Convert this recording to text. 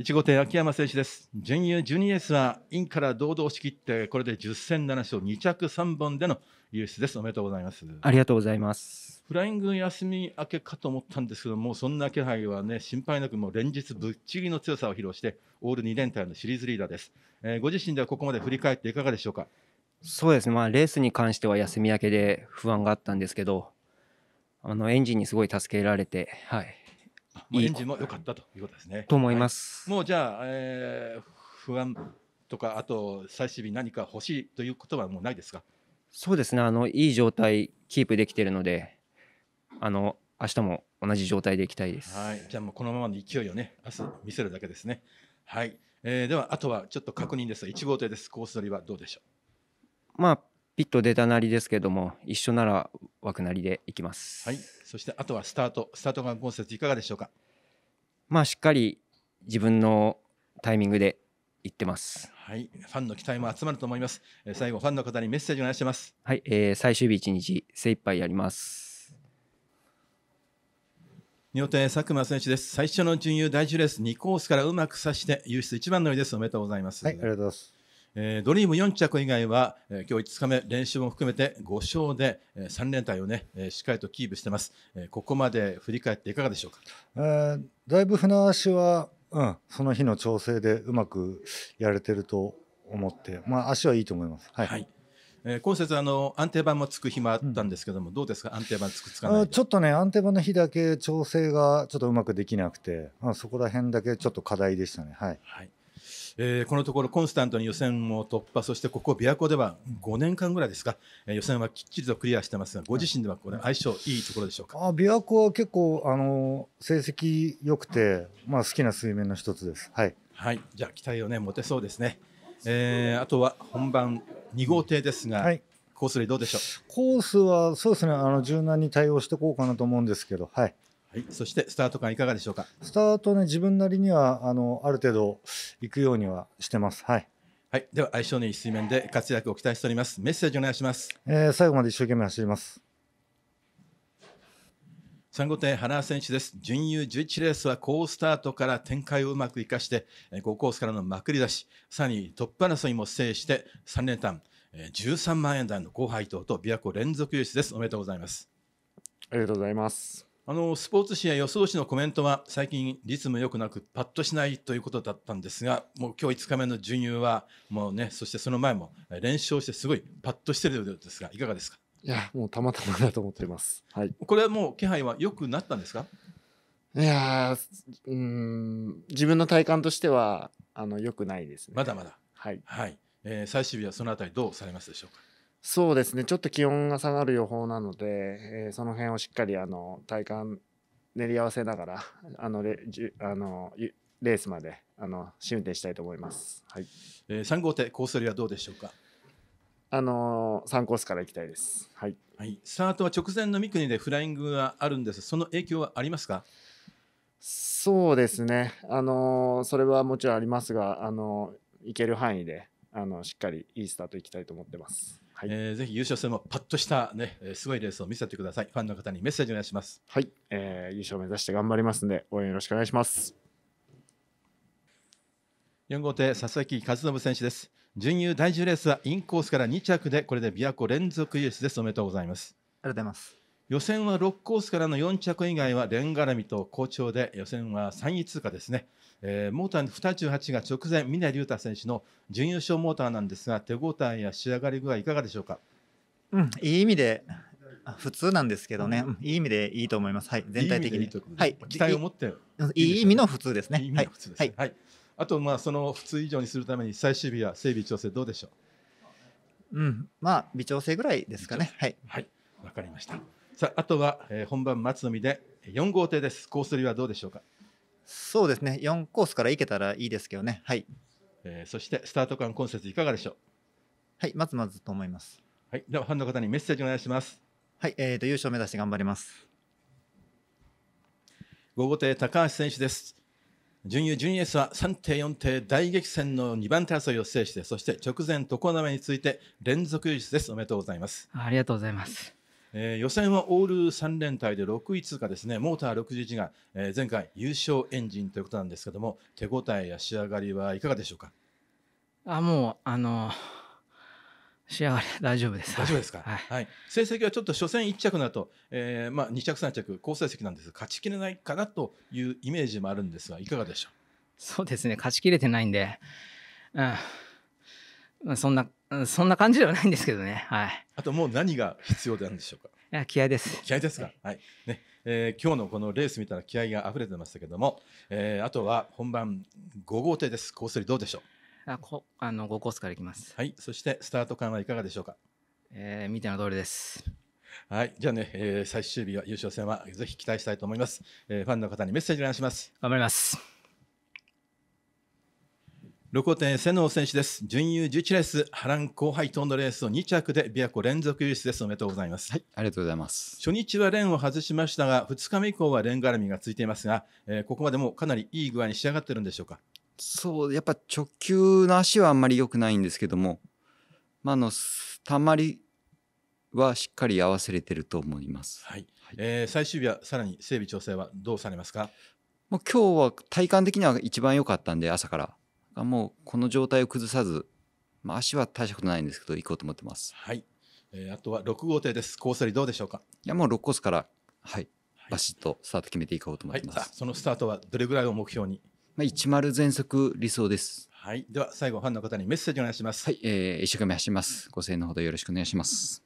1号艇、秋山選手です。準優ジュニエスは、インから堂々しきって、これで10戦7勝、2着3本での優勝です。おめでとうございます。ありがとうございます。フライング休み明けかと思ったんですけども、うそんな気配はね、心配なく、もう連日ぶっちぎりの強さを披露して、オール2連隊のシリーズリーダーです。えー、ご自身ではここまで振り返っていかがでしょうか。そうですね、まあ、レースに関しては休み明けで不安があったんですけど、あのエンジンにすごい助けられて、はい、いいエンジンも良かったということですね。と思います。はい、もうじゃあ、えー、不安とかあと最終日何か欲しいということはもうないですか。そうですね。あのいい状態キープできているので、あの明日も同じ状態でいきたいです。はい。じゃあもうこのままの勢いをね、明日見せるだけですね。はい。えー、ではあとはちょっと確認です一1号艇です。コース取りはどうでしょう。まあピット出たなりですけども、一緒なら枠なりでいきます。はい、そしてあとはスタート、スタートがコンセプトいかがでしょうか。まあ、しっかり自分のタイミングで行ってます。はい、ファンの期待も集まると思います。え最後ファンの方にメッセージお願いします。はい、えー、最終日一日精一杯やります。日本佐久間選手です。最初の準優第10レース2コースからうまく指して優勝一番乗りです。おめでとうございます。はい、ありがとうございます。えー、ドリーム4着以外は、えー、今日5日目練習も含めて5勝で、えー、3連帯をね、えー、しっかりとキープしてます、えー、ここまで振り返っていかがでしょうか、えー、だいぶ船足は、うん、その日の調整でうまくやれてると思って、まあ、足はいいと思います。はい、はいえー、今節あの安定版もつく日もあったんですけども、うん、どうですか安定版つくつかないちょっとね安定版の日だけ調整がちょっとうまくできなくて、まあ、そこら辺だけちょっと課題でしたねはい、はいえー、このところコンスタントに予選も突破そしてここ琵琶湖では5年間ぐらいですか、えー、予選はきっちりとクリアしてますがご自身ではこれ相性いいところでしょうか、あ琵琶湖は結構あの成績良くて、まあ、好きな水面の一つです。はい、はい、じゃあ期待をね持てそうですね。えー、あとは本番2号艇ですが、はい、コース類どうでしょうコースはそうですねあの柔軟に対応していこうかなと思うんですけど、はい、はい、そしてスタート感いかがでしょうかスタートね自分なりにはあのある程度行くようにはしてますはいはい、では相性のいい水面で活躍を期待しておりますメッセージお願いします、えー、最後まで一生懸命走ります三後艇花選手です。準優十一レースは好スタートから展開をうまく生かして、五コースからのまくり出し、さらにトップ争いも制して三連単、ええ、十三万円台の後輩当と琵琶湖連続優勝です。おめでとうございます。ありがとうございます。あのスポーツ紙や予想紙のコメントは最近リズムよくなくパッとしないということだったんですがもう今日5日目の授乳はもうねそしてその前も連勝してすごいパッとしてるようですがいかがですかいやもうたまたまだと思ってます、はい、これはもう気配は良くなったんですかいやうん自分の体感としてはあの良くないですねまだまだはい、はいえー、最終日はそのあたりどうされますでしょうかそうですね、ちょっと気温が下がる予報なので、えー、その辺をしっかりあの体感練り合わせながら、あのレじゅあのレースまであの進運したいと思います。はい。えー、3号艇コース取りはどうでしょうか。あのー、3コースから行きたいです。はい。はい。スタートは直前の三国でフライングがあるんです。その影響はありますか。そうですね。あのー、それはもちろんありますが、あのー、行ける範囲で、あのしっかりいいスタート行きたいと思ってます。はい、えー、ぜひ優勝戦もパッとしたね、すごいレースを見せてください。ファンの方にメッセージお願いします。はい、えー、優勝目指して頑張りますので応援よろしくお願いします。4号艇佐々木和信選手です。準優第10レースはインコースから2着でこれで琵琶湖連続優勝です。おめでとうございます。ありがとうございます。予選は6コースからの4着以外は連絡みと好調で予選は3位通過ですね、えー、モーター218が直前峰竜太選手の準優勝モーターなんですが手応えや仕上がり具合いかがでしょうか、うん、いい意味で普通なんですけどね、うん、いい意味でいいと思います、はい、全体的にはい、期待を持っていい意味の普通ですねはい、あとまあその普通以上にするために最終日は整備調整どうでしょううんまあ微調整ぐらいですかねはいわ、はい、かりましたさあ、あとは、えー、本番松の実で4号艇です。コース取りはどうでしょうか。そうですね。4コースから行けたらいいですけどね。はい。えー、そしてスタート間今節いかがでしょう。はい、まずまずと思います。はい、ではファンの方にメッセージお願いします。はい、えっ、ー、と優勝目指して頑張ります。5号艇高橋選手です。準優準 S は3.4艇大激戦の2番手争いを制して、そして直前常滑について連続優勝です。おめでとうございます。ありがとうございます。えー、予選はオール3連隊で6位通過ですね、モーター61が、えー、前回優勝エンジンということなんですけども、手応えや仕上がりはいかがでしょうか。あもうあのー、仕上がり大丈夫です。大丈夫ですか。はい、はい、成績はちょっと初戦1着の後、えー、まあ2着3着好成績なんですが勝ちきれないかなというイメージもあるんですがいかがでしょう。そうですね勝ちきれてないんで、うん、まあ、そんなうん、そんな感じではないんですけどね。はい。あともう何が必要なんでしょうか。いや気合です。気合ですか。はい、ね、えー、今日のこのレース見たら気合が溢れてましたけども、えー、あとは本番5号艇です。コースリどうでしょう。あこあの5コースからいきます。はい。そしてスタート感はいかがでしょうか。えー、見ての通りです。はい、じゃあね、えー、最終日は優勝戦はぜひ期待したいと思います。えー、ファンの方にメッセージお願いします。頑張ります。ロコ店瀬野選手です。準優十1レース、波乱後輩とンドレースを二着で琵琶湖連続優勝です。おめでとうございます。はい、ありがとうございます。初日は連を外しましたが、二日目以降は連絡みがついていますが、えー、ここまでもかなりいい具合に仕上がってるんでしょうか。そう、やっぱ直球の足はあんまり良くないんですけども、まああのたまりはしっかり合わせれてると思います。はい。はい、えー、最終日はさらに整備調整はどうされますか。もう今日は体感的には一番良かったんで朝から。あもうこの状態を崩さず、まあ、足は大したことないんですけど行こうと思ってます。はい、えー、あとは6号艇です。コースリどうでしょうか。いやもう6コースからはい、はい、バシッとスタート決めていこうと思ってます。はい、そのスタートはどれぐらいを目標に。まあ10全速理想です。はい、では最後ファンの方にメッセージお願いします。はい、えー、一生懸命走ります。ご声援のほどよろしくお願いします。